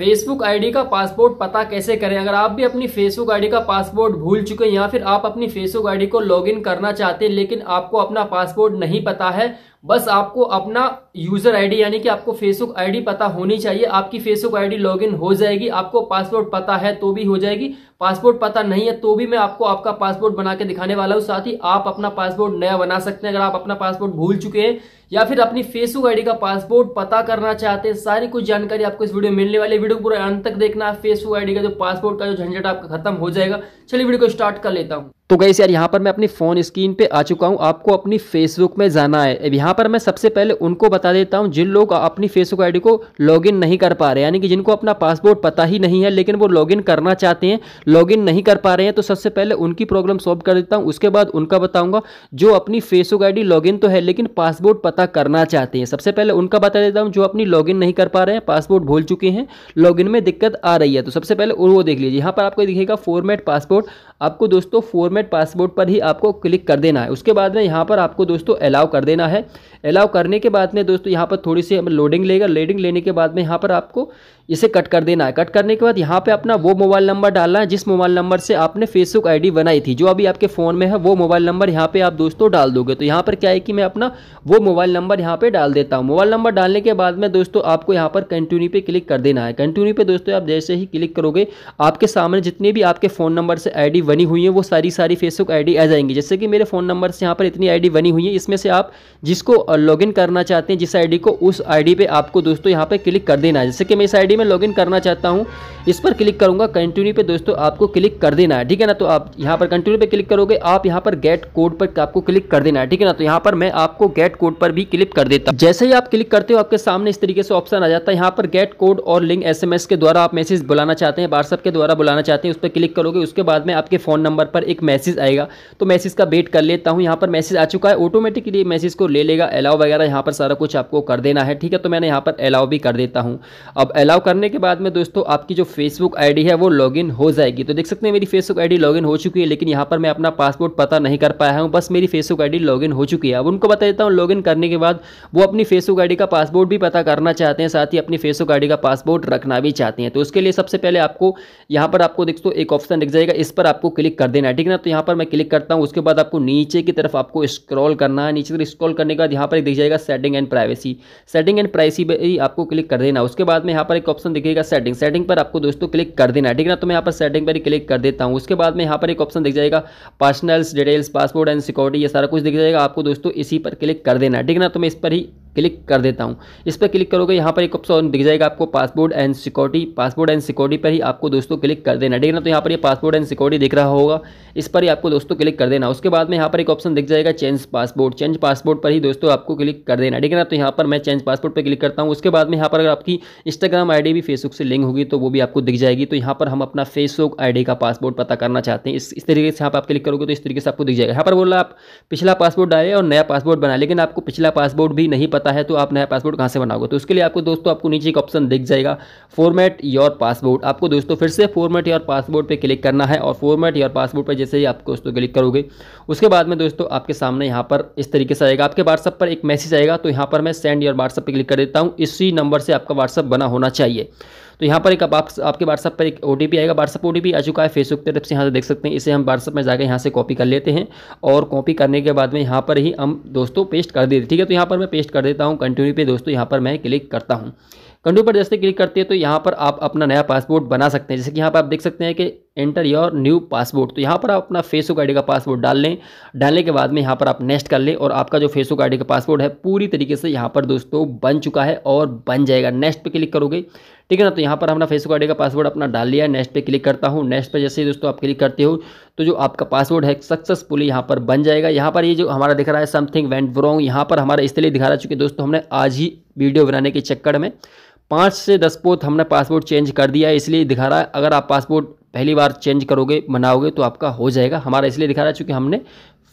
Facebook ID का passport पता कैसे करें अगर आप भी अपनी फेसबुक आईडी का पासपोर्ट भूल चुके हैं या फिर आप अपनी फेसबुक आईडी को लॉगिन करना चाहते हैं लेकिन आपको अपना पासपोर्ट नहीं पता है बस आपको अपना यूजर आईडी यानी कि आपको फेसबुक आईडी पता होनी चाहिए आपकी फेसबुक आईडी लॉगिन हो जाएगी आपको पासपोर्ट पता है तो भी हो जाएगी पासपोर्ट पता नहीं है तो भी मैं आपको आपका पासपोर्ट बना के दिखाने वाला हूँ साथ ही आप अपना पासपोर्ट नया बना सकते हैं अगर आप अपना पासपोर्ट भूल चुके हैं या फिर अपनी फेसबुक आईडी का पासपोर्ट पता करना चाहते हैं सारी कुछ जानकारी आपको इस वीडियो में मिलने वाली वीडियो को पूरा अंत तक देखना फेसबुक आईडी का जो पासपोर्ट का जो झंझट आपका खत्म हो जाएगा चलिए वीडियो को स्टार्ट कर लेता हूँ तो गई यार यहाँ पर मैं अपनी फ़ोन स्क्रीन पे आ चुका हूँ आपको अपनी फेसबुक में जाना है अब यहाँ पर मैं सबसे पहले उनको बता देता हूँ जिन लोग अपनी फेसबुक आईडी को लॉगिन नहीं कर पा रहे यानी कि जिनको अपना पासपोर्ट पता ही नहीं है लेकिन वो लॉगिन करना चाहते हैं लॉगिन नहीं कर पा रहे हैं तो सबसे पहले उनकी प्रॉब्लम सॉल्व कर देता हूँ उसके बाद उनका बताऊँगा जो अपनी फेसबुक आई इन तो है लेकिन पासपोर्ट पता करना चाहते हैं सबसे पहले उनका बता देता हूँ जो अपनी लॉगिन नहीं कर पा रहे हैं पासपोर्ट भूल चुके हैं लॉगिन में दिक्कत आ रही है तो सबसे पहले वो देख लीजिए यहाँ पर आपको दिखेगा फॉर्मेट पासपोर्ट आपको दोस्तों फॉर्मेट पासपोर्ट पर ही आपको क्लिक कर देना है उसके बाद में यहाँ पर आपको दोस्तों अलाउ कर देना है अलाउ करने के बाद में दोस्तों यहाँ पर थोड़ी सी लोडिंग लेगा लोडिंग लेने के बाद में यहाँ पर आपको इसे कट कर देना है कट करने के बाद यहाँ पे अपना वो मोबाइल नंबर डालना है जिस मोबाइल नंबर से आपने फेसबुक आईडी बनाई थी जो अभी आपके फ़ोन में है वो मोबाइल नंबर यहाँ पे आप दोस्तों डाल दोगे तो यहाँ पर क्या है कि मैं अपना वो मोबाइल नंबर यहाँ पे डाल देता हूँ मोबाइल नंबर डालने के बाद में दोस्तों आपको यहाँ पर कंटिन्यू पर क्लिक कर देना है कंटिन्यू पर दोस्तों आप जैसे ही क्लिक करोगे आपके सामने जितनी भी आपके फ़ोन नंबर से आई बनी हुई है वो सारी सारी फेसबुक आई आ जाएंगी जैसे कि मेरे फ़ोन नंबर से यहाँ पर इतनी आई बनी हुई है इसमें से आप जिसको लॉगिन करना चाहते हैं जिस आईडी को उस आईडी पे आपको दोस्तों यहाँ पे क्लिक कर देना है जैसे कि मैं इस आईडी में लॉगिन करना चाहता हूँ इस पर क्लिक करूँगा कंटिन्यू पे दोस्तों आपको क्लिक कर देना है ठीक है ना तो आप यहाँ पर कंटिन्यू पे क्लिक करोगे आप यहाँ पर गेट कोड पर आपको क्लिक कर देना है ठीक है ना तो यहाँ पर मैं आपको गेट कोड पर भी क्लिक कर देता हूँ जैसे ही आप क्लिक करते हो आपके सामने इस तरीके से ऑप्शन आ जाता है यहाँ पर गेट कोड और लिंक एस के द्वारा आप मैसेज बुलाना चाहते हैं व्हाट्सअप के द्वारा बुलाना चाहते हैं उस पर क्लिक करोगे उसके बाद में आपके फ़ोन नंबर पर एक मैसेज आएगा तो मैसेज का वेट कर लेता हूँ यहाँ पर मैसेज आ चुका है ऑटोमेटिकली मैसेज को ले लेगा अलाउ वगैरह यहाँ पर सारा कुछ आपको कर देना है ठीक है तो मैंने यहाँ पर अलाउ भी कर देता हूँ अब अलाउ करने के बाद में दोस्तों आपकी जो फेसबुक आई है वो लॉगिन हो जाएगी तो देख सकते हैं मेरी फेसबुक आई लॉगिन हो चुकी है लेकिन यहाँ पर मैं अपना पासपोर्ट पता नहीं कर पाया हूँ बस मेरी फेसबुक आई लॉगिन हो चुकी है अब उनको बता देता हूँ लॉगिन करने के बाद वो अपनी फेसबुक आई का पासपोर्ट भी पता करना चाहते हैं साथ ही अपनी फेसबुक आई का पासपोर्ट रखना भी चाहते हैं तो उसके लिए सबसे पहले आपको यहाँ पर आपको दोस्तों एक ऑप्शन दिख जाएगा इस पर आपको क्लिक कर देना है ठीक है ना तो यहाँ पर मैं क्लिक करता हूँ उसके बाद आपको नीचे की तरफ आपको स्क्रॉल करना है नीचे तरफ स्क्रॉल करने के बाद यहाँ यहाँ पर एक दिख जाएगा setting and privacy setting and privacy पर आपको क्लिक कर देना उसके बाद में यहाँ पर एक ऑप्शन दिखेगा सेटिंग सेटिंग पर आपको दोस्तों क्लिक कर देना ठीक है ना तो मैं यहाँ पर सेटिंग पर ही क्लिक कर देता हूँ उसके बाद में यहाँ पर एक ऑप्शन दिख जाएगा personals details passport and security ये सारा कुछ दिख जाएगा आपको दोस्तों इसी पर क्लिक कर देना ठीक है ना तो मैं इस पर ही क्लिक कर देता हूँ इस पर क्लिक करोगे यहाँ पर एक ऑप्शन दिख जाएगा आपको passport and security passport and security पर ही आपको दोस्तों क्लिक कर देना ठीक है ना तो यहाँ पर ये पासपोर्ट एंड सिक्योरिटी दिख रहा होगा इस पर ही आपको दोस्तों क्लिक कर देना उसके बाद में यहाँ पर एक ऑप्शन दिख जाएगा चेंज पासपोर्ट चेंज पासपोर्ट पर ही दोस्तों आपको क्लिक कर देना ठीक है ना तो यहाँ पर मैं चेंज पासपोर्ट पर क्लिक करता हूँ उसके बाद में यहाँ पर अगर आपकी इंस्टाग्राम आई भी फेसबुक से लिंक होगी तो वो भी आपको दिख जाएगी तो यहाँ पर हम अपना फेसबुक आई का पासपोर्ट पता करना चाहते हैं इस तरीके से यहाँ पर आप क्लिक करोगे तो इस तरीके से आपको दिख जाएगा यहाँ पर बोला आप पिछला पासपोर्ट डाले और नया पासपोर्ट बना लेकिन आपको पिछला पासपोर्ट भी नहीं पता पता है तो आप नया पासपोर्ट कहाँ से बनाओगे तो उसके लिए आपको दोस्तों आपको नीचे एक ऑप्शन दिख जाएगा फॉर्मेट योर पासपोर्ट आपको दोस्तों फिर से फॉर्मेट योर पासपोर्ट पर क्लिक करना है और फॉर्मेट योर पासपोर्ट पर जैसे ही आप दोस्तों क्लिक करोगे उसके बाद में दोस्तों आपके सामने यहाँ पर इस तरीके से आएगा आपके व्हाट्सअप पर एक मैसेज आएगा तो यहाँ पर मैं सेंड योर व्हाट्सअप पर क्लिक कर देता हूँ इसी नंबर से आपका व्हाट्सअप बना होना चाहिए तो यहाँ पर एक आप, आपके व्हाट्सअप पर एक ओ आएगा व्हाट्सअप ओ आ चुका है फेसबुक तरफ से यहाँ से देख सकते हैं इसे हम व्हाट्सअप में जाकर यहाँ से कॉपी कर लेते हैं और कॉपी करने के बाद में यहाँ पर ही हम दोस्तों पेस्ट कर देते ठीक है तो यहाँ पर मैं पेस्ट कर देता हूँ कंटिन्यू पे दोस्तों यहाँ पर मैं क्लिक करता हूँ कंटिन्यू पर जैसे क्लिक करते हैं तो यहाँ पर आप अपना नया पासपोर्ट बना सकते हैं जैसे कि यहाँ पर आप देख सकते हैं कि एंटर योर न्यू पासपोर्ट तो यहाँ पर आप अपना फेसबुक आईडी का पासपोर्ट डाल लें डालने के बाद में यहाँ पर आप नेक्स्ट कर लें और आपका जो फेसबुक आईडी का पासपोर्ट है पूरी तरीके से यहाँ पर दोस्तों बन चुका है और बन जाएगा नेक्स्ट पे क्लिक करोगे ठीक है ना तो यहाँ पर हमारा फेसबुक आईडी का पासवर्ड अपना डाल लिया नेक्स्ट पे क्लिक करता हूँ नेक्स्ट पे जैसे दोस्तों आप क्लिक करते हो तो जो आपका पासवर्ड है सक्सेसफुली यहाँ पर बन जाएगा यहाँ पर ये जो हमारा दिख रहा है समथिंग वेंट रॉन्ग यहाँ पर हमारा इसलिए दिखा रहा है चूँकि दोस्तों हमने आज ही वीडियो बनाने के चक्कर में पाँच से दस पोत हमने पासपोर्ट चेंज कर दिया है इसलिए दिखा रहा है अगर आप पासपोर्ट पहली बार चेंज करोगे बनाओगे तो आपका हो जाएगा हमारा इसलिए दिखा रहा है चूँकि हमने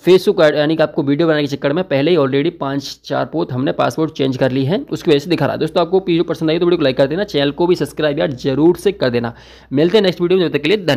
फेसबुक यानी कि आपको वीडियो बनाने के चक्कर में पहले ही ऑलरेडी पाँच चार पोत हमने पासपोर्ट चेंज कर ली है उसकी वजह से दिखा रहा है दोस्तों आपको वीडियो पसंद आई तो वीडियो को लाइक कर देना चैनल को भी सब्सक्राइब यार जरूर से कर देना मिलते हैं नेक्स्ट वीडियो में जब तक के लिए धन्यवाद